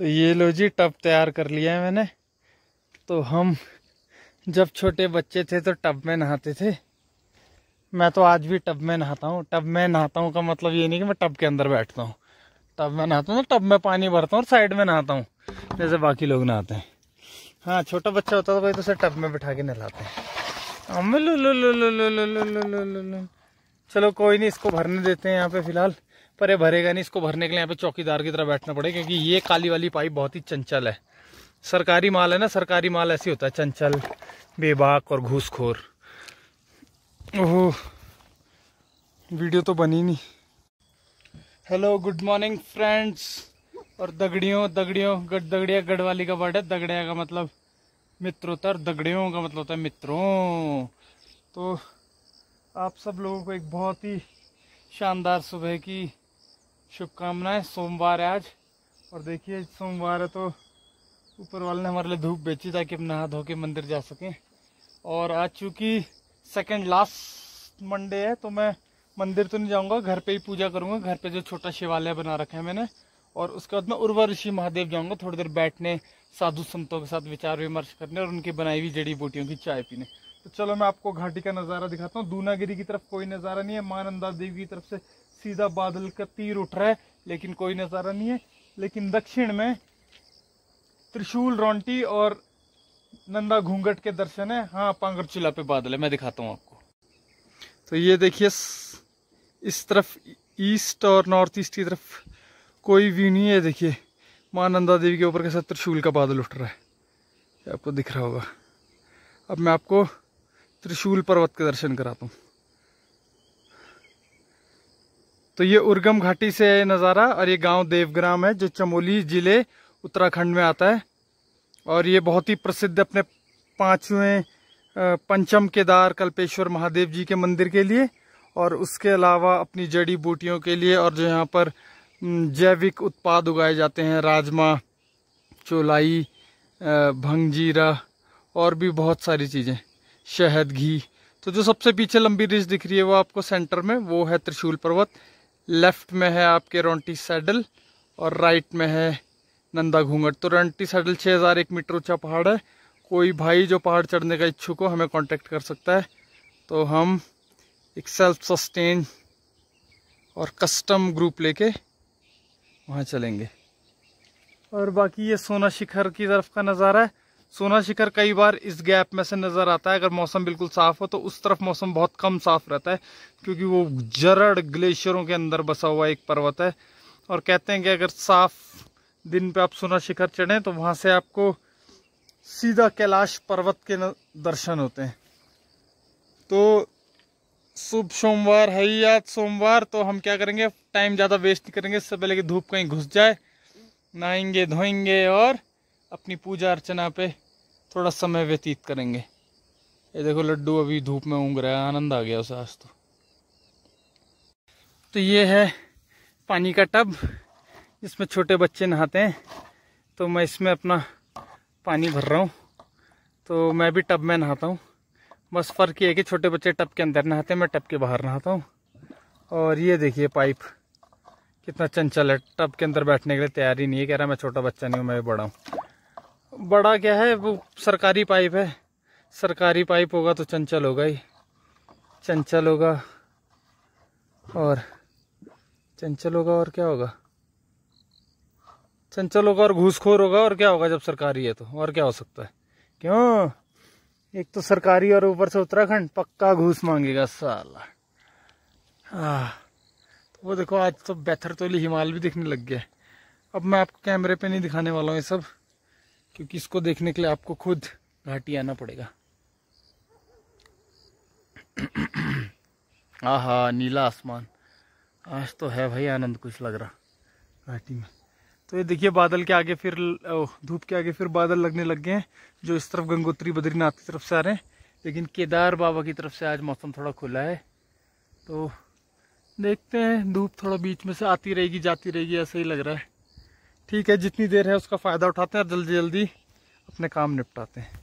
तो ये लो जी टब तैयार कर लिया है मैंने तो हम जब छोटे बच्चे थे तो टब में नहाते थे मैं तो आज भी टब में नहाता हूँ टब में नहाता हूँ का मतलब ये नहीं कि मैं टब के अंदर बैठता हूँ टब में नहाता हूँ तो टब में पानी भरता हूँ और साइड में नहाता हूँ जैसे बाकी लोग नहाते हैं हाँ छोटा बच्चा होता तो भाई तो उसे टब में बिठा के नहलाते हैं चलो कोई नहीं इसको भरने देते हैं यहाँ पे फिलहाल पर ये भरेगा नहीं इसको भरने के लिए यहाँ पे चौकीदार की तरह बैठना पड़ेगा क्योंकि ये काली वाली पाइप बहुत ही चंचल है सरकारी माल है ना सरकारी माल ऐसे होता है चंचल बेबाक और घूसखोर ओह वीडियो तो बनी नहीं हेलो गुड मॉर्निंग फ्रेंड्स और दगड़ियों दगड़ियों गढ़ दगड़िया गढ़ वाली का वर्ड है दगड़िया का मतलब और दगड़ियों का मतलब होता है मित्रों तो आप सब लोगों को एक बहुत ही शानदार सुबह की शुभकामनाएं सोमवार है आज और देखिए सोमवार है तो ऊपर वाले ने हमारे लिए धूप बेची ताकि हम नहा धो के मंदिर जा सकें और आज चूँकि सेकंड लास्ट मंडे है तो मैं मंदिर तो नहीं जाऊँगा घर पे ही पूजा करूँगा घर पे जो छोटा शिवालय बना रखा है मैंने और उसके बाद मैं उर्वर ऋषि महादेव जाऊँगा थोड़ी देर बैठने साधु संतों के साथ विचार विमर्श करने और उनकी बनाई हुई जड़ी बूटियों की चाय पीने तो चलो मैं आपको घाटी का नज़ारा दिखाता हूँ दूनागिरी की तरफ कोई नज़ारा नहीं है मानंदा देवी की तरफ से सीधा बादल का तीर उठ रहा है लेकिन कोई नज़ारा नहीं है लेकिन दक्षिण में त्रिशूल रोंटी और नंदा घूंघट के दर्शन है हाँ पांगर चूल्हा पे बादल है मैं दिखाता हूँ आपको तो ये देखिए इस तरफ ईस्ट और नॉर्थ ईस्ट की तरफ कोई व्यू नहीं है देखिए माँ नंदा देवी के ऊपर कैसा त्रिशूल का बादल उठ रहा है आपको दिख रहा होगा अब मैं आपको त्रिशूल पर्वत के दर्शन कराता हूँ तो ये उर्गम घाटी से है नज़ारा और ये गांव देवग्राम है जो चमोली ज़िले उत्तराखंड में आता है और ये बहुत ही प्रसिद्ध अपने पाँचवें पंचम केदार कल्पेश्वर महादेव जी के मंदिर के लिए और उसके अलावा अपनी जड़ी बूटियों के लिए और जो यहाँ पर जैविक उत्पाद उगाए जाते हैं राजमा चोलाई भंगजीरा और भी बहुत सारी चीज़ें शहद घी तो जो सबसे पीछे लंबी रिज दिख रही है वो आपको सेंटर में वो है त्रिशूल पर्वत लेफ़्ट में है आपके रोंटी सैडल और राइट में है नंदा घूंघट तो रोंटी सैडल हज़ार एक मीटर ऊंचा पहाड़ है कोई भाई जो पहाड़ चढ़ने का इच्छुक हो हमें कांटेक्ट कर सकता है तो हम एक सेल्फ सस्टेन और कस्टम ग्रुप लेके वहाँ चलेंगे और बाकी ये सोना शिखर की तरफ का नज़ारा है सोना शिखर कई बार इस गैप में से नज़र आता है अगर मौसम बिल्कुल साफ़ हो तो उस तरफ मौसम बहुत कम साफ़ रहता है क्योंकि वो जरड़ ग्लेशियरों के अंदर बसा हुआ एक पर्वत है और कहते हैं कि अगर साफ़ दिन पे आप सोना शिखर चढ़ें तो वहाँ से आपको सीधा कैलाश पर्वत के दर्शन होते हैं तो शुभ सोमवार है ही आज सोमवार तो हम क्या करेंगे टाइम ज़्यादा वेस्ट नहीं करेंगे इससे पहले कि धूप कहीं घुस जाए नहाएंगे धोएंगे और अपनी पूजा अर्चना पे थोड़ा समय व्यतीत करेंगे ये देखो लड्डू अभी धूप में ऊँग रहा है आनंद आ गया उसे आज तो तो ये है पानी का टब जिसमें छोटे बच्चे नहाते हैं तो मैं इसमें अपना पानी भर रहा हूँ तो मैं भी टब में नहाता हूँ बस फ़र्क ये है कि छोटे बच्चे टब के अंदर नहाते हैं मैं टब के बाहर नहाता हूँ और ये देखिए पाइप कितना चंचल है टब के अंदर बैठने के लिए तैयार ही नहीं है कह रहा मैं छोटा बच्चा नहीं हूँ मैं बड़ा हूँ बड़ा क्या है वो सरकारी पाइप है सरकारी पाइप होगा तो चंचल होगा ही चंचल होगा और चंचल होगा और क्या होगा चंचल होगा और घूसखोर होगा और क्या होगा जब सरकारी है तो और क्या हो सकता है क्यों एक तो सरकारी और ऊपर से उत्तराखंड पक्का घूस मांगेगा साला हाँ तो वो देखो आज तो बेथर तोली हिमाल भी दिखने लग गया अब मैं आपको कैमरे पे नहीं दिखाने वाला हूँ ये सब क्योंकि इसको देखने के लिए आपको खुद घाटी आना पड़ेगा आहा नीला आसमान आज तो है भाई आनंद कुछ लग रहा घाटी में तो ये देखिए बादल के आगे फिर धूप के आगे फिर बादल लगने लग गए हैं जो इस तरफ गंगोत्री बद्रीनाथ की तरफ से आ रहे हैं लेकिन केदार बाबा की तरफ से आज मौसम थोड़ा खुला है तो देखते हैं धूप थोड़ा बीच में से आती रहेगी जाती रहेगी ऐसा ही लग रहा है ठीक है जितनी देर है उसका फ़ायदा उठाते हैं और जल्दी जल्दी अपने काम निपटाते हैं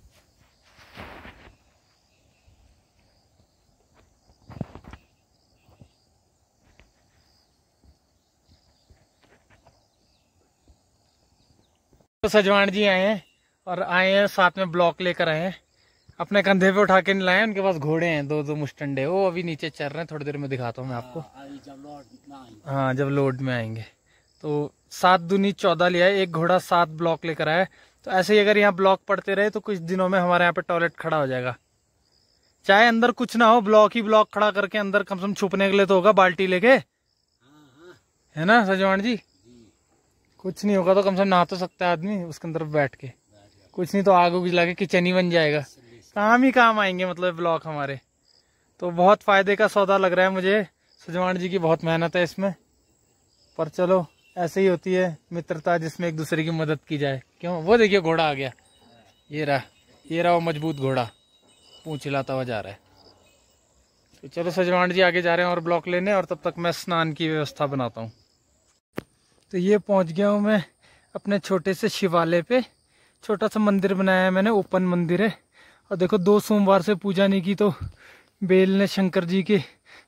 तो सजवान जी आए हैं और आए हैं साथ में ब्लॉक लेकर आए हैं अपने कंधे पे उठा के नहीं लाए उनके पास घोड़े हैं दो दो मुस्टंडे वो अभी नीचे चल रहे हैं थोड़ी देर में दिखाता हूँ मैं आपको हाँ जब लोड हाँ, में आएंगे तो सात दूनी चौदह लिया है एक घोड़ा सात ब्लॉक लेकर आया तो ऐसे ही अगर यहाँ ब्लॉक पड़ते रहे तो कुछ दिनों में हमारे यहाँ पे टॉयलेट खड़ा हो जाएगा चाहे अंदर कुछ ना हो ब्लॉक ही ब्लॉक खड़ा करके अंदर कम से कम छुपने के लिए तो होगा बाल्टी लेके है ना सजवान जी कुछ नहीं होगा तो कम से कम नहा तो सकता है आदमी उसके अंदर बैठ के कुछ नहीं तो आग उग जला के किचन ही बन जाएगा काम ही काम आएंगे मतलब ब्लॉक हमारे तो बहुत फायदे का सौदा लग रहा है मुझे सजवान जी की बहुत मेहनत है इसमें पर चलो ऐसे ही होती है मित्रता जिसमें एक दूसरे की मदद की जाए क्यों वो देखिए घोड़ा आ गया ये रहा ये रहा वो मजबूत घोड़ा पूछ हिलाता हुआ जा रहा है तो चलो सजवान जी आगे जा रहे हैं और ब्लॉक लेने और तब तक मैं स्नान की व्यवस्था बनाता हूँ तो ये पहुँच गया हूँ मैं अपने छोटे से शिवालय पे छोटा सा मंदिर बनाया है मैंने ओपन मंदिर है और देखो दो सोमवार से पूजा नहीं की तो बेल ने शंकर जी के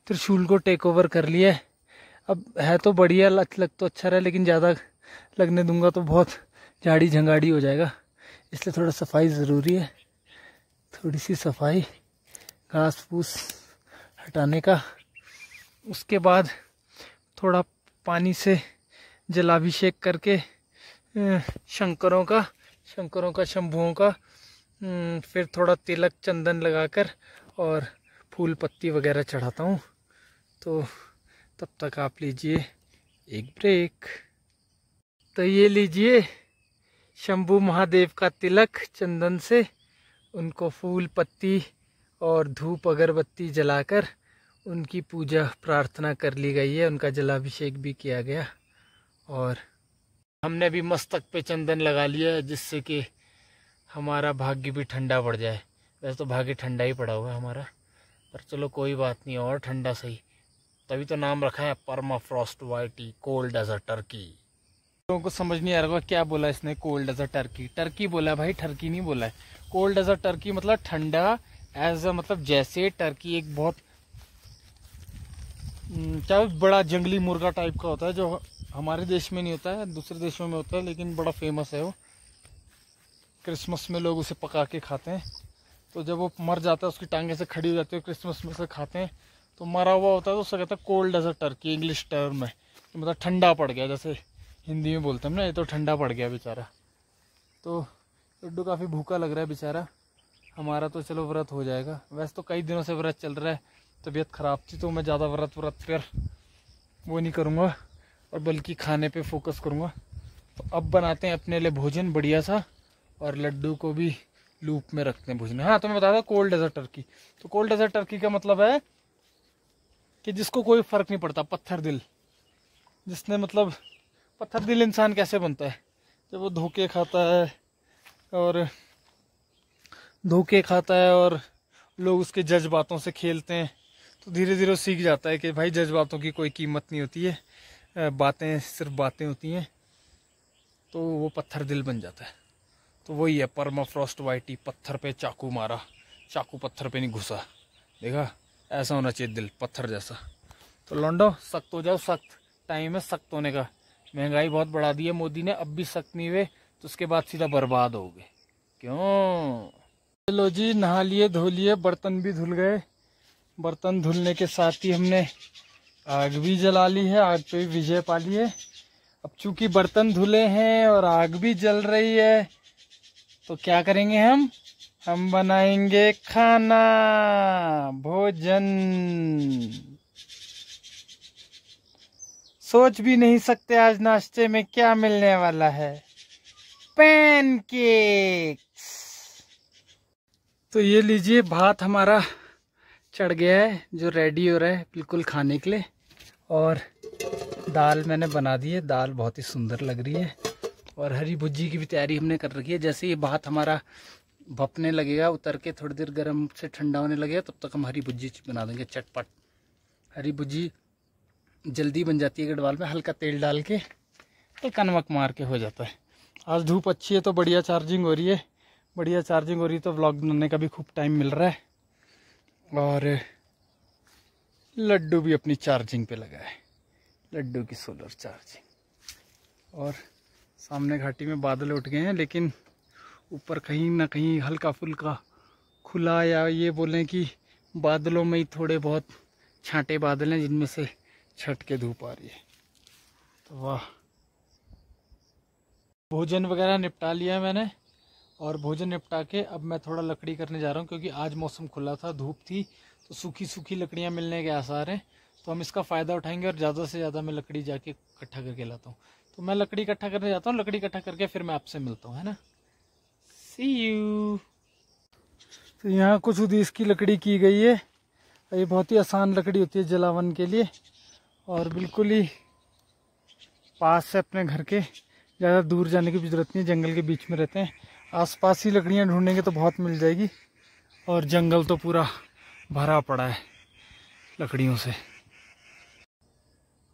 त्रिशूल को टेक ओवर कर लिया है अब है तो बढ़िया लग लग तो अच्छा रहा लेकिन ज़्यादा लगने दूंगा तो बहुत झाड़ी झंगाड़ी हो जाएगा इसलिए थोड़ा सफाई ज़रूरी है थोड़ी सी सफाई घास फूस हटाने का उसके बाद थोड़ा पानी से जलाभिषेक करके अं, शंकरों का शंकरों का शंभुओं का अं, फिर थोड़ा तिलक चंदन लगाकर और फूल पत्ती वगैरह चढ़ाता हूँ तो तब तक आप लीजिए एक ब्रेक तो ये लीजिए शंभू महादेव का तिलक चंदन से उनको फूल पत्ती और धूप अगरबत्ती जलाकर उनकी पूजा प्रार्थना कर ली गई है उनका जलाभिषेक भी किया गया और हमने भी मस्तक पे चंदन लगा लिया है जिससे कि हमारा भाग्य भी ठंडा पड़ जाए वैसे तो भाग्य ठंडा ही पड़ा हुआ है हमारा पर चलो कोई बात नहीं और ठंडा सही तभी तो नाम रखा है परमा फ्रॉस्ट वाइटी कोल्ड एज अ टर्की लोगों को समझ नहीं आ रहा क्या बोला इसने cold as a turkey turkey बोला भाई टर्की नहीं बोला है कोल्ड एज अ टर्की मतलब ठंडा एज अ मतलब जैसे टर्की एक बहुत हम्म, क्या बड़ा जंगली मुर्गा टाइप का होता है जो हमारे देश में नहीं होता है दूसरे देशों में होता है लेकिन बड़ा फेमस है वो क्रिसमस में लोग उसे पका के खाते हैं तो जब वो मर जाता है उसकी टांगे से खड़ी हो जाती है क्रिसमस में से खाते हैं तो मरा हुआ होता है तो उससे कहते हैं cold as a turkey English term है तो मतलब ठंडा पड़ गया जैसे हिंदी में बोलते हैं ना ये तो ठंडा पड़ गया बेचारा तो लड्डू काफ़ी भूखा लग रहा है बेचारा हमारा तो चलो व्रत हो जाएगा वैसे तो कई दिनों से व्रत चल रहा है तबीयत ख़राब थी तो मैं ज़्यादा व्रत व्रत फिर वो नहीं करूँगा और बल्कि खाने पर फोकस करूँगा तो अब बनाते हैं अपने लिए भोजन बढ़िया सा और लड्डू को भी लूप में रखते हैं भोजन हाँ तो मैं बता रहा कोल्ड डेजर्ट टर्की तो कोल्ड डेजर्ट टर्की का मतलब है कि जिसको कोई फ़र्क नहीं पड़ता पत्थर दिल जिसने मतलब पत्थर दिल इंसान कैसे बनता है जब वो धोखे खाता है और धोखे खाता है और लोग उसके जज्बातों से खेलते हैं तो धीरे धीरे सीख जाता है कि भाई जज्बातों की कोई कीमत नहीं होती है बातें सिर्फ बातें होती हैं तो वो पत्थर दिल बन जाता है तो वही है परमाफ्रॉस्ट वाइटी पत्थर पे चाकू मारा चाकू पत्थर पे नहीं घुसा देखा ऐसा होना चाहिए दिल पत्थर जैसा तो लौंडो सख्त हो जाओ सख्त टाइम है सख्त होने का महंगाई बहुत बढ़ा दी है मोदी ने अब भी सख्त नहीं हुए तो उसके बाद सीधा बर्बाद हो गए क्यों चलो जी नहा लिए धो लिए बर्तन भी धुल गए बर्तन धुलने के साथ ही हमने आग भी जला ली है आग पे भी विजय पा ली है अब चूंकि बर्तन धुले हैं और आग भी जल रही है तो क्या करेंगे हम हम बनाएंगे खाना भोजन सोच भी नहीं सकते आज नाश्ते में क्या मिलने वाला है पैनकेक्स तो ये लीजिए भात हमारा चढ़ गया है जो रेडी हो रहा है बिल्कुल खाने के लिए और दाल मैंने बना दी है दाल बहुत ही सुंदर लग रही है और हरी भुजी की भी तैयारी हमने कर रखी है जैसे ये भात हमारा भपने लगेगा उतर के थोड़ी देर गर्म से ठंडा होने लगेगा तब तक हम हरी भुजी बना देंगे चटपट हरी भुजी जल्दी बन जाती है गढ़वाल में हल्का तेल डाल के हल्का नमक मार के हो जाता है आज धूप अच्छी है तो बढ़िया चार्जिंग हो रही है बढ़िया चार्जिंग हो रही है तो व्लॉग बनाने का भी खूब टाइम मिल रहा है और लड्डू भी अपनी चार्जिंग पे लगा है लड्डू की सोलर चार्जिंग और सामने घाटी में बादल उठ गए हैं लेकिन ऊपर कहीं ना कहीं हल्का फुल्का खुला या ये बोलें कि बादलों में ही थोड़े बहुत छांटे बादल हैं जिनमें से छट के धूप आ रही है तो वाह भोजन वगैरह निपटा लिया है मैंने और भोजन निपटा के अब मैं थोड़ा लकड़ी करने जा रहा हूँ क्योंकि आज मौसम खुला था धूप थी तो सूखी सूखी लकड़ियाँ मिलने के आसार हैं तो हम इसका फ़ायदा उठाएंगे और ज़्यादा से ज़्यादा मैं लकड़ी जाके इकट्ठा करके लाता हूँ तो मैं लकड़ी इकट्ठा करने जाता हूँ लकड़ी इकट्ठा करके फिर मैं आपसे मिलता हूँ है ना सी यू तो यहाँ कुछ उदेश की लकड़ी की गई है ये बहुत ही आसान लकड़ी होती है जलावन के लिए और बिल्कुल ही पास से अपने घर के ज़्यादा दूर जाने की ज़रूरत नहीं है जंगल के बीच में रहते हैं आसपास ही लकड़ियाँ ढूंढेंगे तो बहुत मिल जाएगी और जंगल तो पूरा भरा पड़ा है लकड़ियों से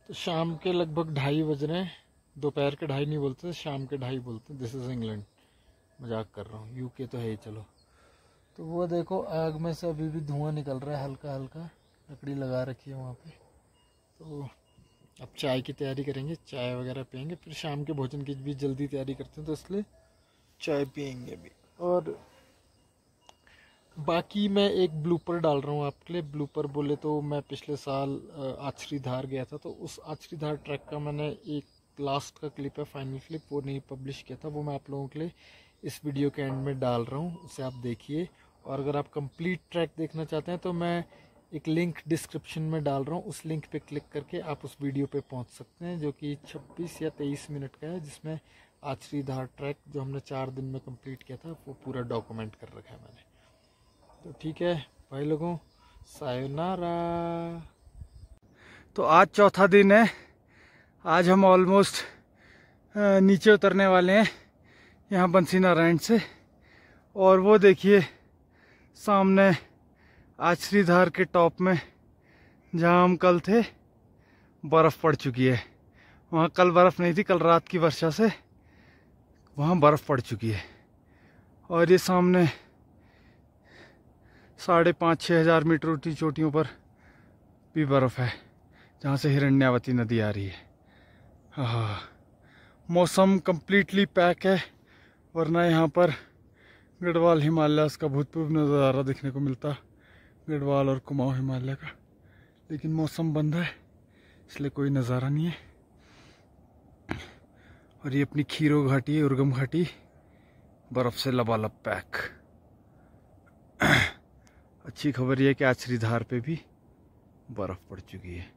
तो शाम के लगभग ढाई बज रहे हैं दोपहर के ढाई नहीं बोलते शाम के ढाई बोलते दिस इज़ इंग्लैंड मजाक कर रहा हूँ यूके तो है ही चलो तो वो देखो आग में से अभी भी धुआं निकल रहा है हल्का हल्का लकड़ी लगा रखी है वहाँ पे तो अब चाय की तैयारी करेंगे चाय वगैरह पियेंगे फिर शाम के भोजन की भी जल्दी तैयारी करते हैं तो इसलिए चाय पियेंगे अभी और बाकी मैं एक ब्लूपर डाल रहा हूँ आपके लिए ब्लूपर बोले तो मैं पिछले साल आछरी धार गया था तो उस आछरी धार ट्रैक का मैंने एक लास्ट का क्लिप है फाइनल क्लिप वो नहीं पब्लिश किया था वो मैं आप लोगों के लिए इस वीडियो के एंड में डाल रहा हूँ उसे आप देखिए और अगर आप कंप्लीट ट्रैक देखना चाहते हैं तो मैं एक लिंक डिस्क्रिप्शन में डाल रहा हूँ उस लिंक पे क्लिक करके आप उस वीडियो पे पहुँच सकते हैं जो कि 26 या 23 मिनट का है जिसमें आचरी धार ट्रैक जो हमने चार दिन में कंप्लीट किया था वो पूरा डॉक्यूमेंट कर रखा है मैंने तो ठीक है भाई लोगों सायनारा तो आज चौथा दिन है आज हम ऑलमोस्ट नीचे उतरने वाले हैं यहाँ बंसी नारायण से और वो देखिए सामने आश्रीधार के टॉप में जहाँ हम कल थे बर्फ़ पड़ चुकी है वहाँ कल बर्फ़ नहीं थी कल रात की वर्षा से वहाँ बर्फ़ पड़ चुकी है और ये सामने साढ़े पाँच छः हज़ार मीटर ऊँची चोटियों पर भी बर्फ़ है जहाँ से हिरण्यावती नदी आ रही है हाँ मौसम कम्प्लीटली पैक है वरना यहाँ पर गढ़वाल हिमालय का भूतपूर्व नज़ारा देखने को मिलता गढ़वाल और कुमाऊँ हिमालय का लेकिन मौसम बंद है इसलिए कोई नज़ारा नहीं है और ये अपनी खीरो घाटी उर्गम घाटी बर्फ़ से लबालब पैक अच्छी खबर यह कि आज धार पे भी बर्फ़ पड़ चुकी है